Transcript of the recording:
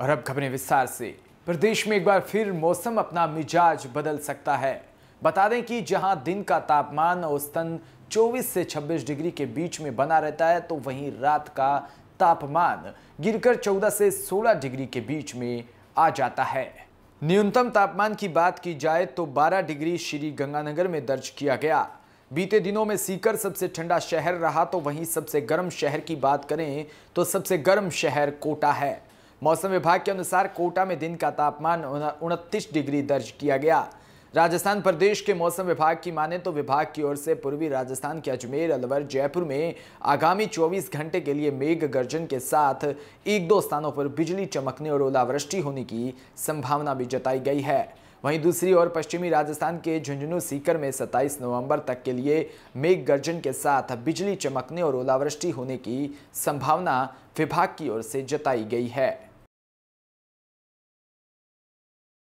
और अब खबरें विस्तार से प्रदेश में एक बार फिर मौसम अपना मिजाज बदल सकता है बता दें कि जहां दिन का तापमान औस्तन 24 से 26 डिग्री के बीच में बना रहता है तो वहीं रात का तापमान गिरकर 14 से 16 डिग्री के बीच में आ जाता है न्यूनतम तापमान की बात की जाए तो 12 डिग्री श्री गंगानगर में दर्ज किया गया बीते दिनों में सीकर सबसे ठंडा शहर रहा तो वहीं सबसे गर्म शहर की बात करें तो सबसे गर्म शहर कोटा है मौसम विभाग के अनुसार कोटा में दिन का तापमान उनतीस डिग्री दर्ज किया गया राजस्थान प्रदेश के मौसम विभाग की माने तो विभाग की ओर से पूर्वी राजस्थान के अजमेर अलवर जयपुर में आगामी 24 घंटे के लिए मेघ गर्जन के साथ एक दो स्थानों पर बिजली चमकने और ओलावृष्टि होने की संभावना भी जताई गई है वहीं दूसरी ओर पश्चिमी राजस्थान के झुंझुनू सीकर में 27 नवंबर तक के लिए मेघ गर्जन के साथ बिजली चमकने और ओलावृष्टि होने की संभावना विभाग की ओर से जताई गई है